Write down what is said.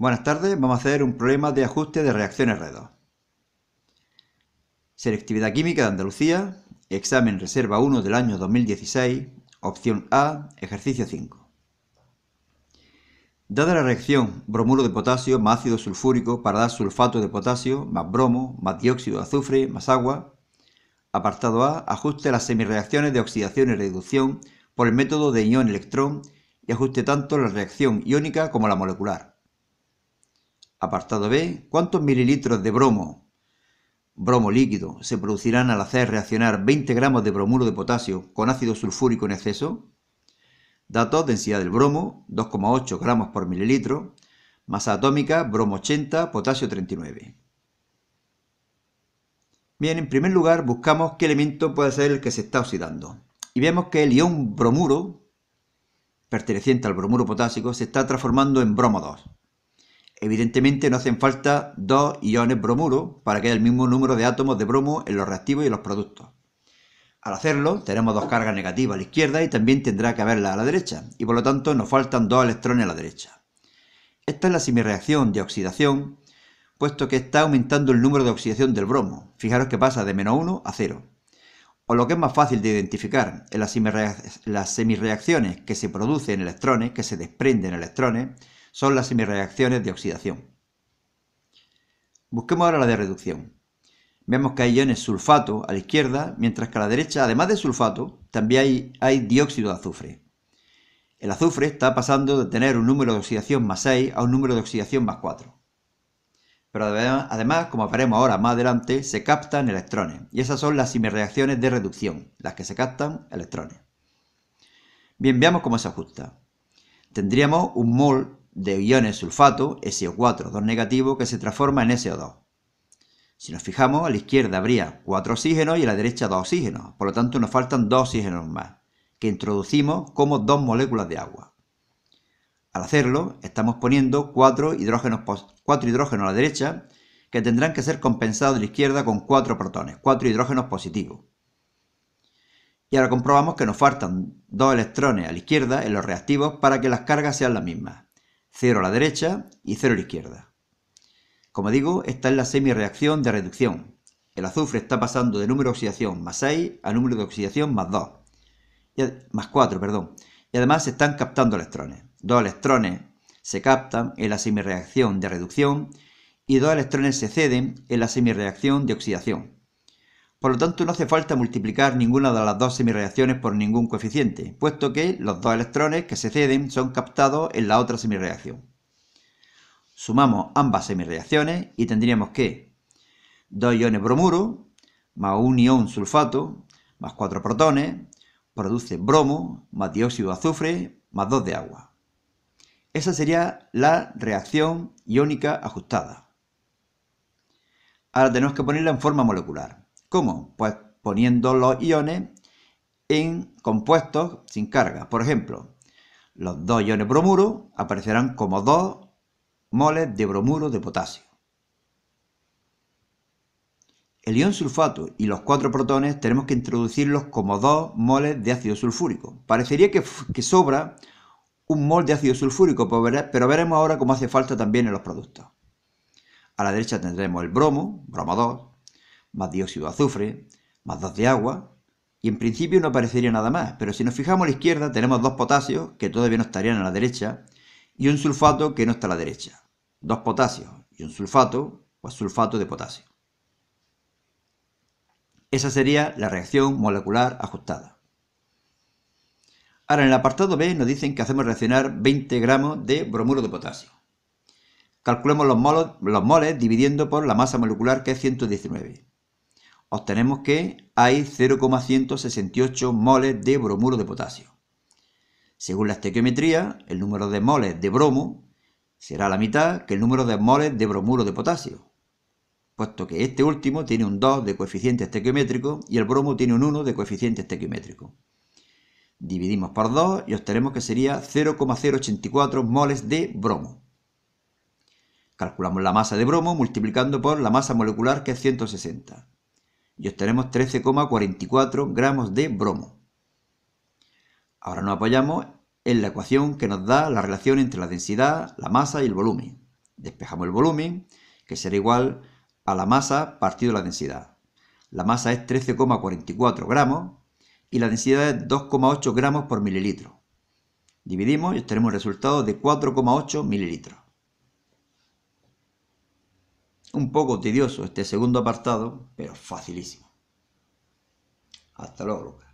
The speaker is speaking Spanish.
Buenas tardes, vamos a hacer un problema de ajuste de reacciones R2. Selectividad química de Andalucía, examen reserva 1 del año 2016, opción A, ejercicio 5. Dada la reacción bromuro de potasio más ácido sulfúrico para dar sulfato de potasio más bromo más dióxido de azufre más agua, apartado A, ajuste las semireacciones de oxidación y reducción por el método de ion-electrón y ajuste tanto la reacción iónica como la molecular. Apartado B. ¿Cuántos mililitros de bromo, bromo líquido, se producirán al hacer reaccionar 20 gramos de bromuro de potasio con ácido sulfúrico en exceso? Datos, densidad del bromo, 2,8 gramos por mililitro. Masa atómica, bromo 80, potasio 39. Bien, en primer lugar buscamos qué elemento puede ser el que se está oxidando. Y vemos que el ion bromuro, perteneciente al bromuro potásico, se está transformando en bromo 2. Evidentemente no hacen falta dos iones bromuro para que haya el mismo número de átomos de bromo en los reactivos y en los productos. Al hacerlo, tenemos dos cargas negativas a la izquierda y también tendrá que haberla a la derecha, y por lo tanto nos faltan dos electrones a la derecha. Esta es la semirreacción de oxidación, puesto que está aumentando el número de oxidación del bromo. Fijaros que pasa de menos 1 a 0. O lo que es más fácil de identificar, en las, las semirreacciones que se producen electrones, que se desprenden electrones, son las semireacciones de oxidación. Busquemos ahora la de reducción. Vemos que hay iones sulfato a la izquierda, mientras que a la derecha, además de sulfato, también hay, dióxido de azufre. El azufre está pasando de tener un número de oxidación más 6 a un número de oxidación más 4. Pero además, como veremos ahora más adelante, se captan electrones, y esas son las semirreacciones de reducción, las que se captan electrones. Bien, veamos cómo se ajusta. Tendríamos un mol de iones sulfato, SO4 2 negativo, que se transforma en SO2. Si nos fijamos, a la izquierda habría 4 oxígenos y a la derecha 2 oxígenos, por lo tanto nos faltan 2 oxígenos más, que introducimos como 2 moléculas de agua. Al hacerlo, estamos poniendo 4 hidrógenos, 4 hidrógenos a la derecha, que tendrán que ser compensados a la izquierda con 4 protones, 4 hidrógenos positivos. Y ahora comprobamos que nos faltan 2 electrones a la izquierda en los reactivos para que las cargas sean las mismas. 0 a la derecha y 0 a la izquierda. Como digo, esta es la semireacción de reducción. El azufre está pasando de número de oxidación más 6 a número de oxidación más 2, más 4, perdón. Y además se están captando electrones. Dos electrones se captan en la semireacción de reducción y dos electrones se ceden en la semireacción de oxidación. Por lo tanto, no hace falta multiplicar ninguna de las dos semirreacciones por ningún coeficiente, puesto que los dos electrones que se ceden son captados en la otra semirreacción. Sumamos ambas semirreacciones y tendríamos que 2 iones bromuro más un ion sulfato más 4 protones produce bromo más dióxido de azufre más 2 de agua. Esa sería la reacción iónica ajustada. Ahora tenemos que ponerla en forma molecular. ¿Cómo? Pues poniendo los iones en compuestos sin carga. Por ejemplo, los dos iones bromuro aparecerán como dos moles de bromuro de potasio. El ion sulfato y los cuatro protones tenemos que introducirlos como dos moles de ácido sulfúrico. Parecería que, que sobra un mol de ácido sulfúrico, pero veremos ahora cómo hace falta también en los productos. A la derecha tendremos el bromo, bromo 2, más dióxido de azufre, más dos de agua, y en principio no aparecería nada más, pero si nos fijamos a la izquierda tenemos dos potasios que todavía no estarían a la derecha, y un sulfato que no está a la derecha. Dos potasios y un sulfato, o sulfato de potasio. Esa sería la reacción molecular ajustada. Ahora, en el apartado B nos dicen que hacemos reaccionar 20 gramos de bromuro de potasio. Calculemos los moles, los moles dividiendo por la masa molecular que es 119 obtenemos que hay 0,168 moles de bromuro de potasio. Según la estequiometría, el número de moles de bromo será la mitad que el número de moles de bromuro de potasio, puesto que este último tiene un 2 de coeficiente estequiométrico y el bromo tiene un 1 de coeficiente estequiométrico. Dividimos por 2 y obtenemos que sería 0,084 moles de bromo. Calculamos la masa de bromo multiplicando por la masa molecular que es 160 y obtenemos 13,44 gramos de bromo. Ahora nos apoyamos en la ecuación que nos da la relación entre la densidad, la masa y el volumen. Despejamos el volumen, que será igual a la masa partido la densidad. La masa es 13,44 gramos y la densidad es 2,8 gramos por mililitro. Dividimos y obtenemos el resultado de 4,8 mililitros. Un poco tedioso este segundo apartado, pero facilísimo. Hasta luego, Lucas.